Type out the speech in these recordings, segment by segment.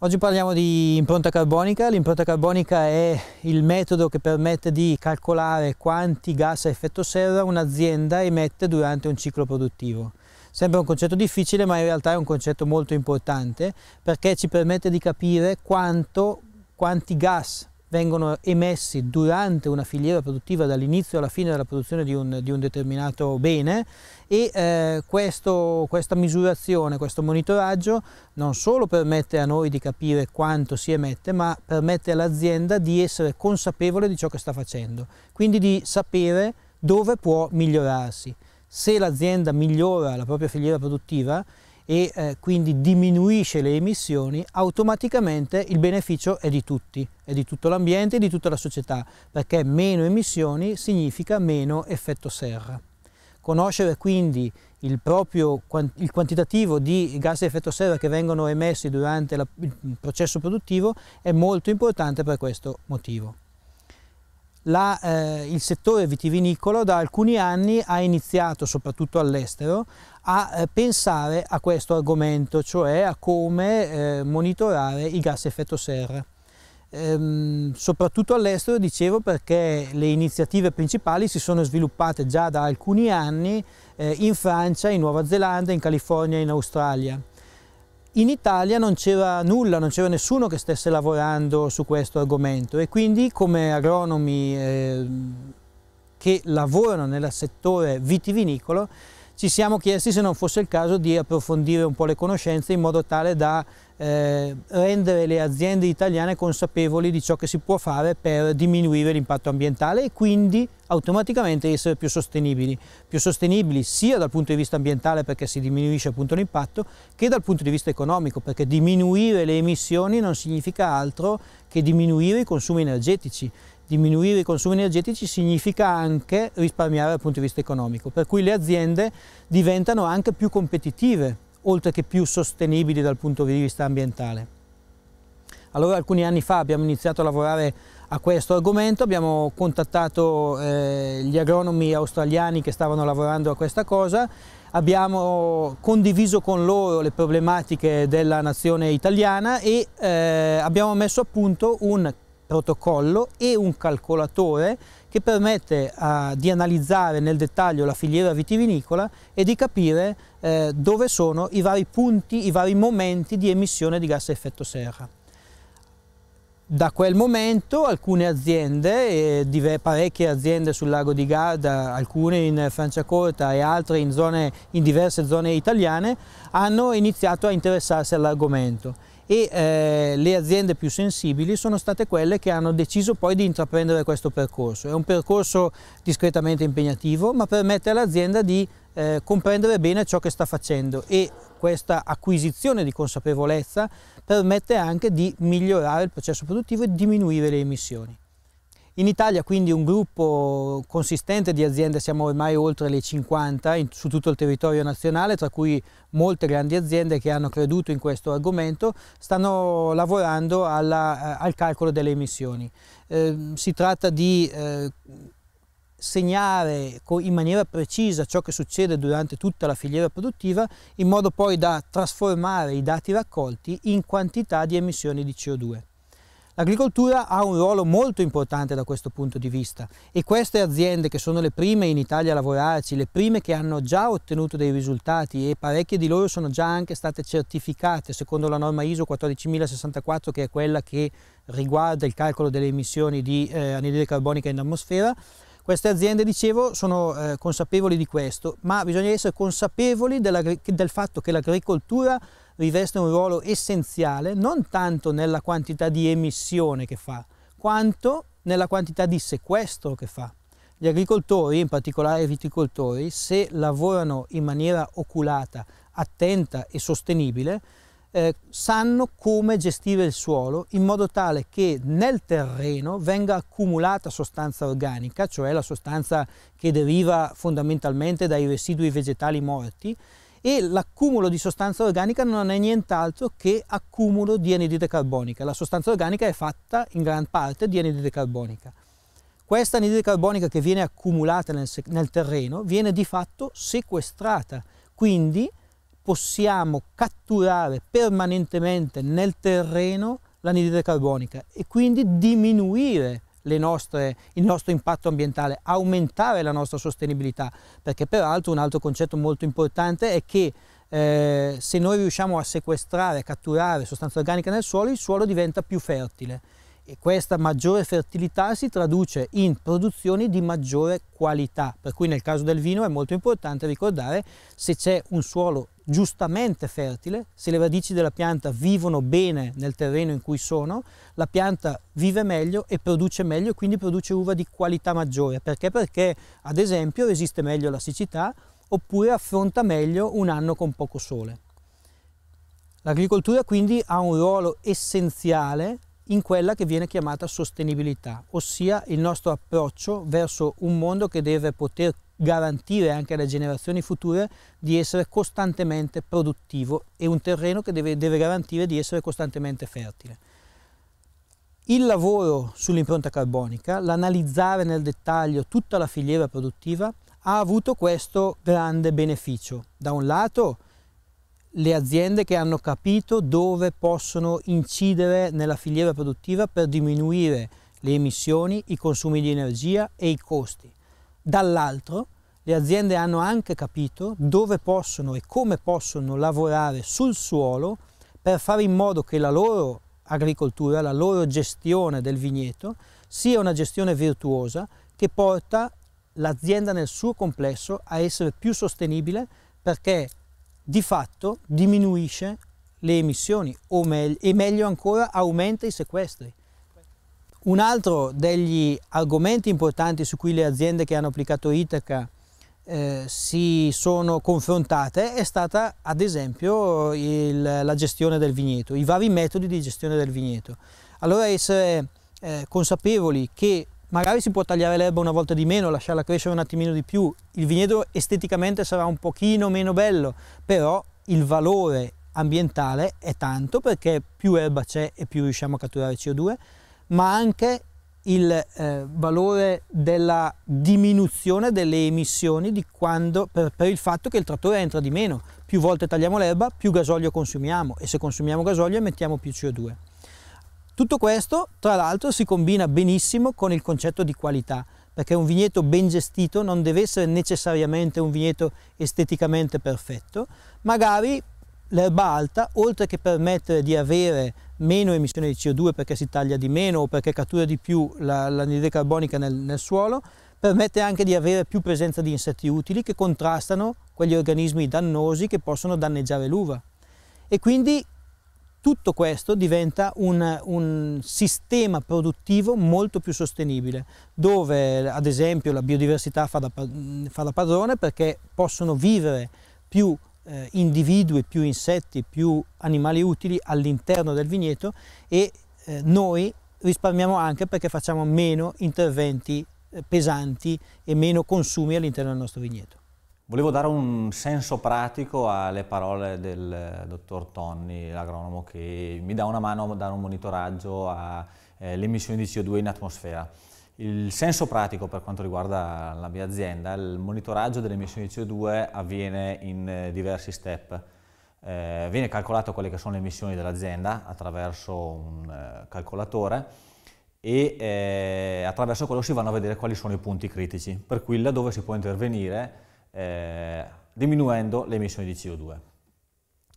Oggi parliamo di impronta carbonica. L'impronta carbonica è il metodo che permette di calcolare quanti gas a effetto serra un'azienda emette durante un ciclo produttivo. Sembra un concetto difficile, ma in realtà è un concetto molto importante perché ci permette di capire quanto, quanti gas vengono emessi durante una filiera produttiva dall'inizio alla fine della produzione di un, di un determinato bene e eh, questo, questa misurazione, questo monitoraggio non solo permette a noi di capire quanto si emette ma permette all'azienda di essere consapevole di ciò che sta facendo, quindi di sapere dove può migliorarsi. Se l'azienda migliora la propria filiera produttiva e eh, quindi diminuisce le emissioni, automaticamente il beneficio è di tutti, è di tutto l'ambiente e di tutta la società, perché meno emissioni significa meno effetto serra. Conoscere quindi il proprio il quantitativo di gas a effetto serra che vengono emessi durante la, il processo produttivo è molto importante per questo motivo. La, eh, il settore vitivinicolo da alcuni anni ha iniziato, soprattutto all'estero, a eh, pensare a questo argomento, cioè a come eh, monitorare i gas effetto serra. Ehm, soprattutto all'estero, dicevo, perché le iniziative principali si sono sviluppate già da alcuni anni eh, in Francia, in Nuova Zelanda, in California, in Australia. In Italia non c'era nulla, non c'era nessuno che stesse lavorando su questo argomento e quindi come agronomi eh, che lavorano nel settore vitivinicolo ci siamo chiesti se non fosse il caso di approfondire un po' le conoscenze in modo tale da eh, rendere le aziende italiane consapevoli di ciò che si può fare per diminuire l'impatto ambientale e quindi automaticamente essere più sostenibili, più sostenibili sia dal punto di vista ambientale perché si diminuisce appunto l'impatto che dal punto di vista economico perché diminuire le emissioni non significa altro che diminuire i consumi energetici diminuire i consumi energetici significa anche risparmiare dal punto di vista economico, per cui le aziende diventano anche più competitive, oltre che più sostenibili dal punto di vista ambientale. Allora alcuni anni fa abbiamo iniziato a lavorare a questo argomento, abbiamo contattato eh, gli agronomi australiani che stavano lavorando a questa cosa, abbiamo condiviso con loro le problematiche della nazione italiana e eh, abbiamo messo a punto un protocollo e un calcolatore che permette uh, di analizzare nel dettaglio la filiera vitivinicola e di capire eh, dove sono i vari punti, i vari momenti di emissione di gas a effetto serra. Da quel momento alcune aziende, eh, parecchie aziende sul lago di Garda, alcune in Francia Corta e altre in, zone, in diverse zone italiane, hanno iniziato a interessarsi all'argomento e eh, le aziende più sensibili sono state quelle che hanno deciso poi di intraprendere questo percorso. È un percorso discretamente impegnativo ma permette all'azienda di eh, comprendere bene ciò che sta facendo e questa acquisizione di consapevolezza permette anche di migliorare il processo produttivo e diminuire le emissioni. In Italia quindi un gruppo consistente di aziende, siamo ormai oltre le 50 in, su tutto il territorio nazionale, tra cui molte grandi aziende che hanno creduto in questo argomento, stanno lavorando alla, eh, al calcolo delle emissioni. Eh, si tratta di eh, segnare in maniera precisa ciò che succede durante tutta la filiera produttiva in modo poi da trasformare i dati raccolti in quantità di emissioni di CO2. L'agricoltura ha un ruolo molto importante da questo punto di vista e queste aziende che sono le prime in Italia a lavorarci, le prime che hanno già ottenuto dei risultati e parecchie di loro sono già anche state certificate secondo la norma ISO 14064 che è quella che riguarda il calcolo delle emissioni di eh, anidride carbonica in atmosfera, queste aziende, dicevo, sono eh, consapevoli di questo, ma bisogna essere consapevoli del fatto che l'agricoltura riveste un ruolo essenziale non tanto nella quantità di emissione che fa, quanto nella quantità di sequestro che fa. Gli agricoltori, in particolare i viticoltori, se lavorano in maniera oculata, attenta e sostenibile, eh, sanno come gestire il suolo in modo tale che nel terreno venga accumulata sostanza organica, cioè la sostanza che deriva fondamentalmente dai residui vegetali morti, e l'accumulo di sostanza organica non è nient'altro che accumulo di anidride carbonica. La sostanza organica è fatta in gran parte di anidride carbonica. Questa anidride carbonica che viene accumulata nel, nel terreno viene di fatto sequestrata, quindi possiamo catturare permanentemente nel terreno l'anidride carbonica e quindi diminuire nostre, il nostro impatto ambientale, aumentare la nostra sostenibilità, perché peraltro un altro concetto molto importante è che eh, se noi riusciamo a sequestrare, a catturare sostanza organica nel suolo, il suolo diventa più fertile e questa maggiore fertilità si traduce in produzioni di maggiore qualità, per cui nel caso del vino è molto importante ricordare se c'è un suolo giustamente fertile, se le radici della pianta vivono bene nel terreno in cui sono, la pianta vive meglio e produce meglio, quindi produce uva di qualità maggiore. Perché? Perché ad esempio resiste meglio alla siccità oppure affronta meglio un anno con poco sole. L'agricoltura quindi ha un ruolo essenziale in quella che viene chiamata sostenibilità, ossia il nostro approccio verso un mondo che deve poter garantire anche alle generazioni future di essere costantemente produttivo e un terreno che deve, deve garantire di essere costantemente fertile. Il lavoro sull'impronta carbonica, l'analizzare nel dettaglio tutta la filiera produttiva, ha avuto questo grande beneficio. Da un lato le aziende che hanno capito dove possono incidere nella filiera produttiva per diminuire le emissioni, i consumi di energia e i costi. Dall'altro, le aziende hanno anche capito dove possono e come possono lavorare sul suolo per fare in modo che la loro agricoltura, la loro gestione del vigneto sia una gestione virtuosa che porta l'azienda nel suo complesso a essere più sostenibile perché di fatto diminuisce le emissioni o me e meglio ancora aumenta i sequestri. Un altro degli argomenti importanti su cui le aziende che hanno applicato Itaca eh, si sono confrontate è stata ad esempio il, la gestione del vigneto, i vari metodi di gestione del vigneto. Allora essere eh, consapevoli che magari si può tagliare l'erba una volta di meno, lasciarla crescere un attimino di più, il vigneto esteticamente sarà un pochino meno bello, però il valore ambientale è tanto perché più erba c'è e più riusciamo a catturare CO2, ma anche il eh, valore della diminuzione delle emissioni di quando, per, per, il fatto che il trattore entra di meno. Più volte tagliamo l'erba, più gasolio consumiamo e se consumiamo gasolio emettiamo più CO2. Tutto questo, tra l'altro, si combina benissimo con il concetto di qualità, perché un vigneto ben gestito non deve essere necessariamente un vigneto esteticamente perfetto, magari l'erba alta, oltre che permettere di avere meno emissione di CO2 perché si taglia di meno o perché cattura di più l'anidride carbonica nel, nel suolo, permette anche di avere più presenza di insetti utili che contrastano quegli organismi dannosi che possono danneggiare l'uva. E quindi tutto questo diventa un, un, sistema produttivo molto più sostenibile, dove ad esempio la biodiversità fa da, fa da padrone perché possono vivere più eh, individui, più insetti, più animali utili all'interno del vigneto e eh, noi risparmiamo anche perché facciamo meno interventi eh, pesanti e meno consumi all'interno del nostro vigneto. Volevo dare un senso pratico alle parole del dottor Tonni, l'agronomo, che mi dà una mano a dare un monitoraggio alle eh, emissioni di CO2 in atmosfera. Il senso pratico per quanto riguarda la mia azienda, il monitoraggio delle emissioni di CO2 avviene in eh, diversi step. Eh, viene calcolato quelle che sono le emissioni dell'azienda attraverso un eh, calcolatore e eh, attraverso quello si vanno a vedere quali sono i punti critici, per cui laddove si può intervenire eh, diminuendo le emissioni di CO2.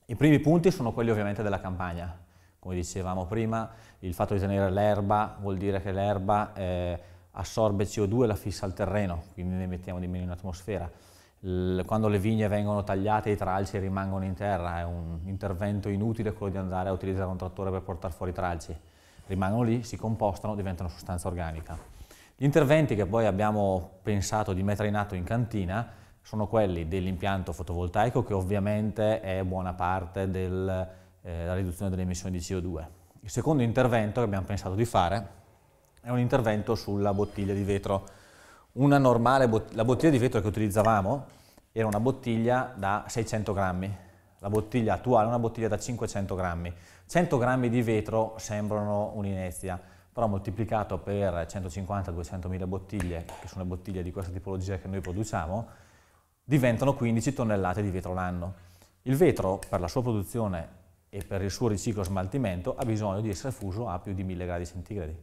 I primi punti sono quelli ovviamente della campagna, come dicevamo prima, il fatto di tenere l'erba vuol dire che l'erba eh, assorbe CO2 e la fissa al terreno, quindi ne mettiamo di meno in atmosfera. Il, quando le vigne vengono tagliate i tralci rimangono in terra, è un intervento inutile quello di andare a utilizzare un trattore per portare fuori i tralci, rimangono lì, si compostano, diventano sostanza organica. Gli interventi che poi abbiamo pensato di mettere in atto in cantina sono quelli dell'impianto fotovoltaico che ovviamente è buona parte della eh, riduzione delle emissioni di CO2. Il secondo intervento che abbiamo pensato di fare è un intervento sulla bottiglia di vetro. Bott la bottiglia di vetro che utilizzavamo era una bottiglia da 600 grammi, la bottiglia attuale è una bottiglia da 500 grammi. 100 grammi di vetro sembrano un'inezia, però moltiplicato per 150-200 mila bottiglie, che sono le bottiglie di questa tipologia che noi produciamo, diventano 15 tonnellate di vetro l'anno. Il vetro, per la sua produzione e per il suo riciclo smaltimento, ha bisogno di essere fuso a più di 1000 gradi centigradi.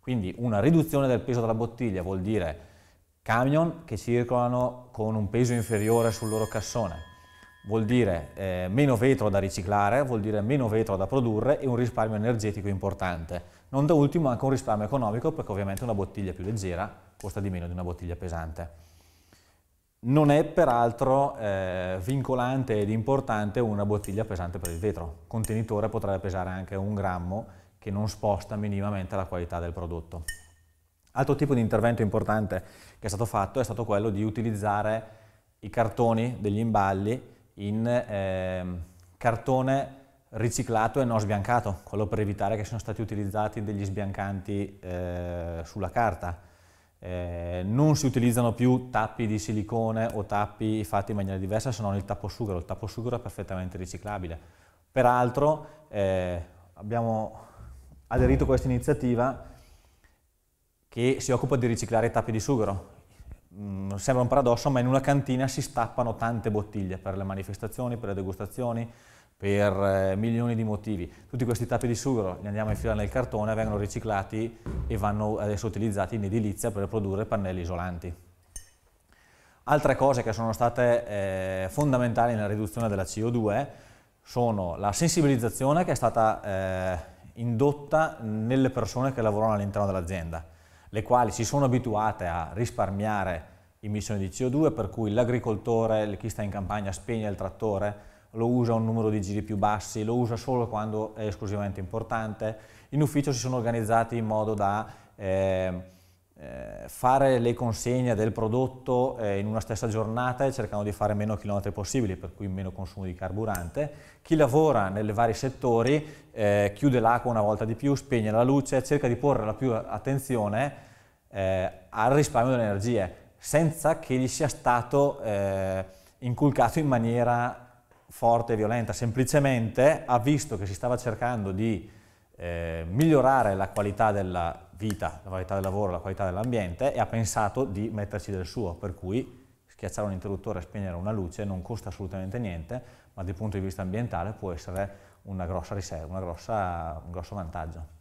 Quindi una riduzione del peso della bottiglia vuol dire camion che circolano con un peso inferiore sul loro cassone, vuol dire eh, meno vetro da riciclare, vuol dire meno vetro da produrre e un risparmio energetico importante. Non da ultimo anche un risparmio economico perché ovviamente una bottiglia più leggera costa di meno di una bottiglia pesante. Non è peraltro eh, vincolante ed importante una bottiglia pesante per il vetro. contenitore potrebbe pesare anche un grammo che non sposta minimamente la qualità del prodotto. Altro tipo di intervento importante che è stato fatto è stato quello di utilizzare i cartoni degli imballi in eh, cartone riciclato e non sbiancato, quello per evitare che siano stati utilizzati degli sbiancanti eh, sulla carta eh, non si utilizzano più tappi di silicone o tappi fatti in maniera diversa se non il tappo sughero, il tappo sughero è perfettamente riciclabile. Peraltro eh, abbiamo aderito a questa iniziativa che si occupa di riciclare i tappi di sughero. Mm, sembra un paradosso, ma in una cantina si stappano tante bottiglie per le manifestazioni, per le degustazioni, per eh, milioni di motivi. Tutti questi tappi di sughero li andiamo a infilare nel cartone, vengono riciclati e vanno adesso utilizzati in edilizia per produrre pannelli isolanti. Altre cose che sono state eh, fondamentali nella riduzione della CO2 sono la sensibilizzazione che è stata eh, indotta nelle persone che lavorano all'interno dell'azienda, le quali si sono abituate a risparmiare emissioni di CO2, per cui l'agricoltore, chi sta in campagna spegne il trattore, lo usa un numero di giri più bassi, lo usa solo quando è esclusivamente importante. In ufficio si sono organizzati in modo da ehm, eh, fare le consegne del prodotto eh, in una stessa giornata e cercano di fare meno chilometri possibili, per cui meno consumo di carburante. Chi lavora nei vari settori eh, chiude l'acqua una volta di più, spegne la luce, cerca di porre la più attenzione eh, al risparmio delle energie, senza che gli sia stato eh, inculcato in maniera forte e violenta, semplicemente ha visto che si stava cercando di eh, migliorare la qualità della vita, la qualità del lavoro, la qualità dell'ambiente e ha pensato di metterci del suo, per cui schiacciare un interruttore e spegnere una luce non costa assolutamente niente, ma dal punto di vista ambientale può essere una grossa riserva, una grossa, un grosso vantaggio.